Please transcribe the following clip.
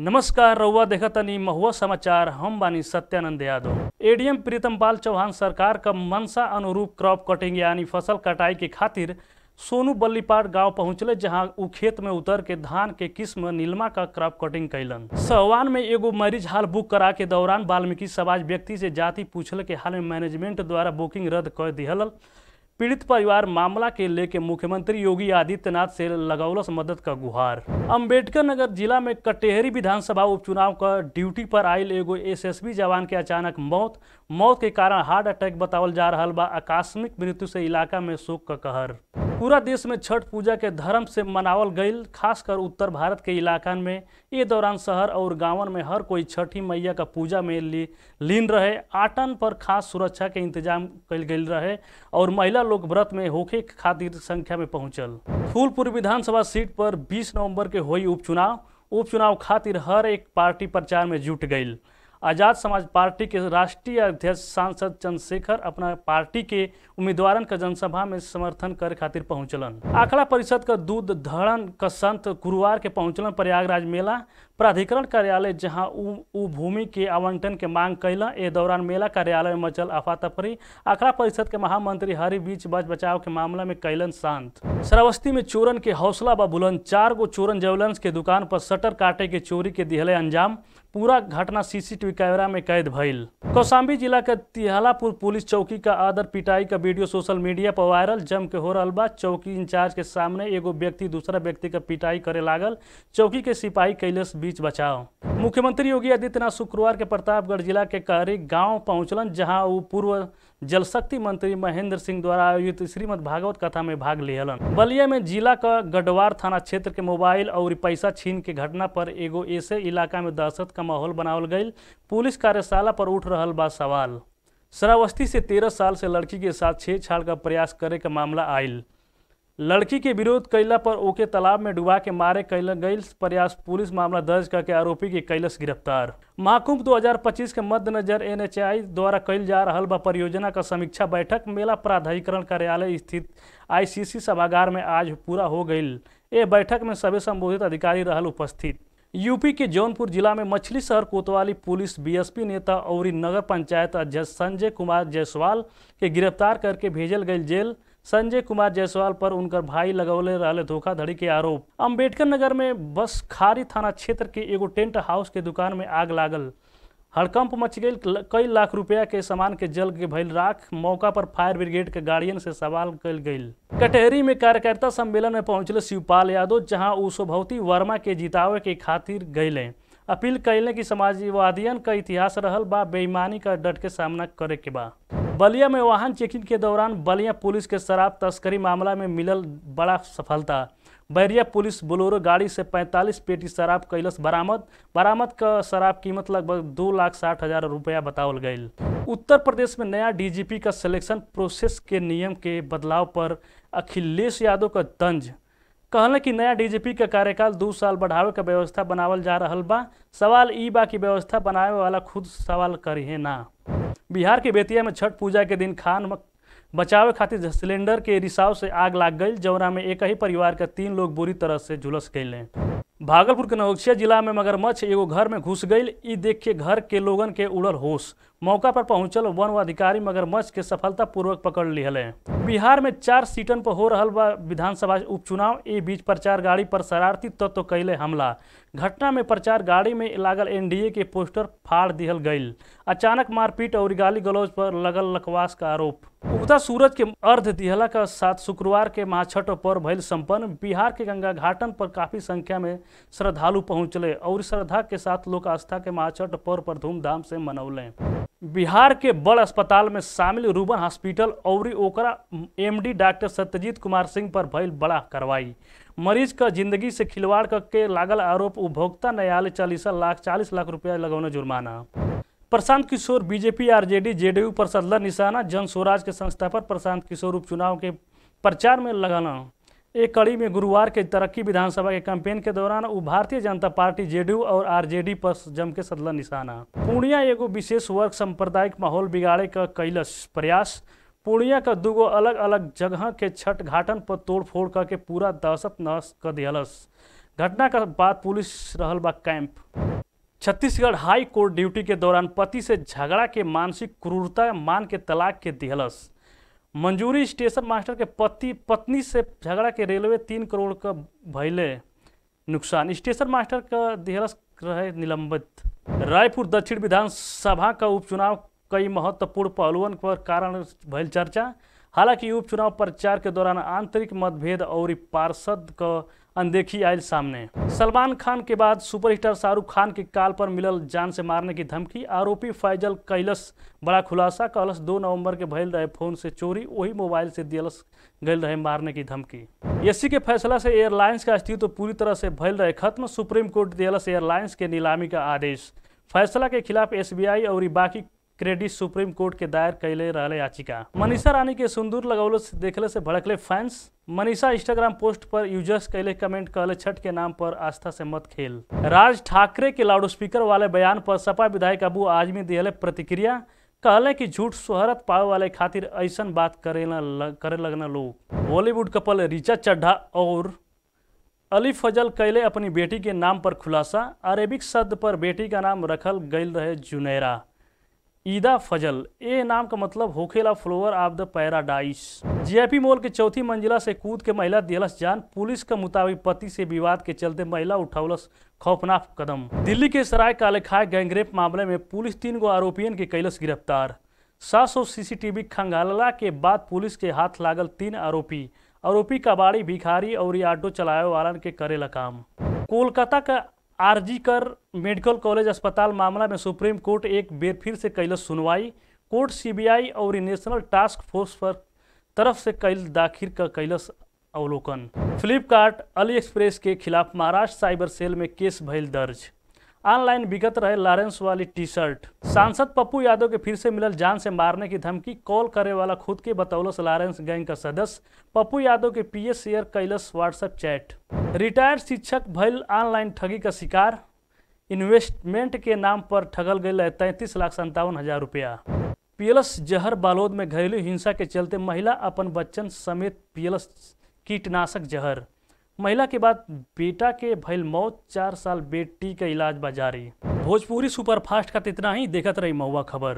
नमस्कार रउआ देखतनी महुआ समाचार हम बानी सत्यानंद यादव एडीएम प्रीतम पाल चौहान सरकार का मनसा अनुरूप क्रॉप कटिंग यानी फसल कटाई के खातिर सोनू बल्लीपाट गांव पहुंचले जहां उ खेत में उतर के धान के किस्म नीलमा का क्रॉप कटिंग कैलन सवान में एगो मरीज हाल बुक करा के दौरान वाल्मीकि समाज व्यक्ति से जाति पूछल के हाल में मैनेजमेंट द्वारा बुकिंग रद्द कर दिहल पीड़ित परिवार मामला के लेके मुख्यमंत्री योगी आदित्यनाथ से लगौलस मदद का गुहार अंबेडकर नगर जिला में कटेहरी विधानसभा उपचुनाव का ड्यूटी पर आयल एगो एसएसबी जवान के अचानक मौत मौत के कारण हार्ट अटैक बतावल जा रहा बा आकस्मिक मृत्यु से इलाका में शोक का कहर पूरा देश में छठ पूजा के धर्म से मनावल गई खासकर उत्तर भारत के इलाकन में ये दौरान शहर और गांवन में हर कोई छठी मैया का पूजा में ली, लीन रहे आटन पर खास सुरक्षा के इंतजाम कल गई रहे और महिला लोग व्रत में होके खातिर संख्या में पहुंचल फूलपुर विधानसभा सीट पर 20 नवंबर के हुई उपचुनाव उपचुनाव खातिर हर एक पार्टी प्रचार में जुट गई आज़ाद समाज पार्टी के राष्ट्रीय अध्यक्ष सांसद चंद्रशेखर अपना पार्टी के उम्मीदवार के जनसभा में समर्थन करे खातिर पहुंचलन आखड़ा परिषद का दूध धरण का संत गुरुवार के पहुंचलन प्रयागराज मेला प्राधिकरण कार्यालय जहां उ भूमि के आवंटन के मांग कैल ए दौरान मेला कार्यालय में मचल अफातफरी आखड़ा परिषद के महामंत्री हरि बीच बच बचाव के मामला में कैलन शांत श्रावस्ती में चोरन के हौसला व बुलंद चार गो चोरन ज्वेलर्स के दुकान पर शटर काटे के चोरी के दिहले अंजाम पूरा घटना सीसीटीवी कैमरा में कैद भइल कौशाम्बी जिला के तिहलापुर पुलिस चौकी का आदर पिटाई का वीडियो सोशल मीडिया पर वायरल जम के हो रहा बा चौकी इंचार्ज के सामने एगो व्यक्ति दूसरा व्यक्ति का पिटाई करे लागल चौकी के सिपाही कैलस बीच बचाओ मुख्यमंत्री योगी आदित्यनाथ शुक्रवार के प्रतापगढ़ जिला के कहरी गाँव पहुँचलन जहाँ वो पूर्व जल शक्ति मंत्री महेंद्र सिंह द्वारा आयोजित श्रीमद भागवत कथा में भाग लिहलन बलिया में जिला का गडवार थाना क्षेत्र के मोबाइल और पैसा छीन के घटना पर एगो ऐसे इलाका में दहशत का माहौल बनावल गई पुलिस कार्यशाला पर उठ रहा बा सवाल श्रावस्ती से तेरह साल से लड़की के साथ छेड़छाड़ का प्रयास करे का मामला आयल लड़की के विरोध कैला पर ओके तालाब में डुबा के मारे कैल गई प्रयास पुलिस मामला दर्ज करके आरोपी की कैलस गिरफ्तार महाकुंभ 2025 के मद्देनजर एनएचआई द्वारा कैल जा रहा व परियोजना का समीक्षा बैठक मेला प्राधिकरण कार्यालय स्थित आईसीसी सभागार में आज पूरा हो गई ये बैठक में सभी संबोधित अधिकारी रहल उपस्थित यूपी के जौनपुर जिला में मछली शहर कोतवाली पुलिस बीएसपी नेता और नगर पंचायत अध्यक्ष संजय कुमार जायसवाल के गिरफ्तार करके भेजल गई जेल संजय कुमार जायसवाल पर उनका भाई लगौले रहले धोखाधड़ी के आरोप अम्बेडकर नगर में बस खारी थाना क्षेत्र के एगो टेंट हाउस के दुकान में आग लागल हड़कंप मच गई कई लाख रुपया के सामान के जल के भइल राख मौका पर फायर ब्रिगेड के गार्डियन से सवाल कल गई कटहरी में कार्यकर्ता सम्मेलन में पहुंचले शिवपाल यादव जहां उ वर्मा के जितावे के खातिर गये अपील कैले कि समाजवादियन का इतिहास रहल बा बेईमानी का डट के सामना करे के बा बलिया में वाहन चेकिंग के दौरान बलिया पुलिस के शराब तस्करी मामला में मिलल बड़ा सफलता बैरिया पुलिस बोलोरो गाड़ी से 45 पेटी शराब कैलस बरामद बरामद का शराब कीमत लगभग दो लाख साठ हजार रुपया बतावल गई उत्तर प्रदेश में नया डीजीपी का सिलेक्शन प्रोसेस के नियम के बदलाव पर अखिलेश यादव का तंज कहले कि नया डीजीपी का कार्यकाल दो साल बढ़ावे का व्यवस्था बनावल जा रहा बा सवाल ई बा की व्यवस्था बनावे वाला खुद सवाल करिए ना बिहार के बेतिया में छठ पूजा के दिन खान बचाव खातिर सिलेंडर के रिसाव से आग लाग गई जौरा में एक ही परिवार के तीन लोग बुरी तरह से झुलस गए हैं भागलपुर के नवक्षिया जिला में मगरमच्छ एगो घर में घुस गई ई देख के घर के लोगन के उड़ल होश मौका पर पहुंचल वन अधिकारी मगरमच्छ के सफलतापूर्वक पकड़ लिहल है बिहार में चार सीटन पर हो रहा विधानसभा उपचुनाव ए बीच प्रचार गाड़ी पर शरारती तत्व तो कैले हमला घटना में प्रचार गाड़ी में लागल एनडीए के पोस्टर फाड़ दिहल गई अचानक मारपीट और गाली गलौज पर लगल लकवास का आरोप उगता सूरज के अर्ध दिहला के साथ शुक्रवार के महाछठ पर्व भइल संपन्न बिहार के गंगा घाटन पर काफी संख्या में श्रद्धालु पहुंचले और श्रद्धा के साथ लोक आस्था के महाछठ पर्व पर धूमधाम से मनौले बिहार के बड़ अस्पताल में शामिल रूबन हॉस्पिटल और ओकरा एमडी डॉक्टर सत्यजीत कुमार सिंह पर भल बड़ा कार्रवाई मरीज का जिंदगी से खिलवाड़ करके लागल आरोप उपभोक्ता न्यायालय चालीस लाख चालीस लाख रुपया लगौने जुर्माना Prashant Kishor BJP RJD JDU पर सदला निशाना जन स्वराज के संस्था पर प्रशांत किशोर उपचुनाव के प्रचार में लगाना एक कड़ी में गुरुवार के तरक्की विधानसभा के कैंपेन के दौरान वो भारतीय जनता पार्टी जेडीयू और आरजेडी पर जम के सदला निशाना पूर्णिया एगो विशेष वर्ग सांप्रदायिक माहौल बिगाड़े का कैलस प्रयास पूर्णिया का दुगो अलग अलग जगह के छठ घाटन पर तोड़फोड़ करके पूरा दहशत नहस कर दिलस घटना के बाद पुलिस रहल बा camp Chhattisgarh high court duty के दौरान पति से झगड़ा के मानसिक क्रूरता मान के तलाक के दिलस मंजूरी स्टेशन मास्टर के पति पत्नी से झगड़ा के रेलवे तीन करोड़ का भैले नुकसान स्टेशन मास्टर का देहरस रहे निलंबित रायपुर दक्षिण विधानसभा का उपचुनाव कई महत्वपूर्ण पहलुओं पर कारण भयल चर्चा हालांकि उपचुनाव प्रचार के दौरान आंतरिक मतभेद और पार्षद का अनदेखी आयल सामने सलमान खान के बाद सुपरस्टार शाहरुख खान की काल पर मिलल जान से मारने की धमकी आरोपी फैजल कैलस बड़ा खुलासा कहलस दो नवंबर के भयल रहे फोन से चोरी वही मोबाइल से दियलस गल रहे मारने की धमकी एससी के फैसला से एयरलाइंस का अस्तित्व तो पूरी तरह से भयल रहे खत्म सुप्रीम कोर्ट दियलस एयरलाइंस के नीलामी का आदेश फैसला के खिलाफ एस और बाकी क्रेडिट सुप्रीम कोर्ट के दायर कैले रहे याचिका मनीषा रानी के सिंदूर लगौले देखले से भड़कले फैंस मनीषा इंस्टाग्राम पोस्ट पर यूजर्स कैले कमेंट कहले छठ के नाम पर आस्था से मत खेल राज ठाकरे के स्पीकर वाले बयान पर सपा विधायक अबू आजमी दिले प्रतिक्रिया कहले कि झूठ शोहरत पावे वाले खातिर ऐसा बात करे लग, करे लगना लोग बॉलीवुड कपल रिचा चड्ढा और अली फजल कैले अपनी बेटी के नाम पर खुलासा अरेबिक शब्द पर बेटी का नाम रखल गई रहे जुनेरा ईदा फजल ए नाम का मतलब होखेला flower of the paradise JP mall के चौथी मंजिला से कूद के महिला दिलस जान पुलिस के मुताबिक पति से विवाद के चलते महिला उठौलस खौफनाक कदम दिल्ली के सराय कालेखाय गैंगरेप मामले में पुलिस तीन गो आरोपियन के कैलस गिरफ्तार सात सौ सीसीटीवी खंगालला के बाद पुलिस के हाथ लागल तीन आरोपी आरोपी कबाड़ी भिखारी और ऑटो चलाए वालन के करेला काम कोलकाता का आरजी कर मेडिकल कॉलेज अस्पताल मामला में सुप्रीम कोर्ट एक बेर फिर से कैल सुनवाई कोर्ट सीबीआई और नेशनल टास्क फोर्स पर तरफ से कैल दाखिल का कैलस अवलोकन फ्लिपकार्ट अली एक्सप्रेस के खिलाफ महाराष्ट्र साइबर सेल में केस भयल दर्ज ऑनलाइन बिकत रहे लॉरेंस वाली टी शर्ट सांसद पप्पू यादव के फिर से मिलल जान से मारने की धमकी कॉल करे वाला खुद के बतौलस लॉरेंस गैंग का सदस्य पप्पू यादव के पीए शेयर कैलस व्हाट्सएप चैट रिटायर्ड शिक्षक भल ऑनलाइन ठगी का शिकार इन्वेस्टमेंट के नाम पर ठगल गए तैंतीस लाख संतावन हजार रुपया पीएलएस जहर बालोद में घरेलू हिंसा के चलते महिला अपन बच्चन समेत पीएलएस कीटनाशक जहर महिला के बाद बेटा के भल मौत चार साल बेटी का इलाज बाजारी भोजपुरी सुपरफास्ट का तो इतना ही देखत रही महुआ खबर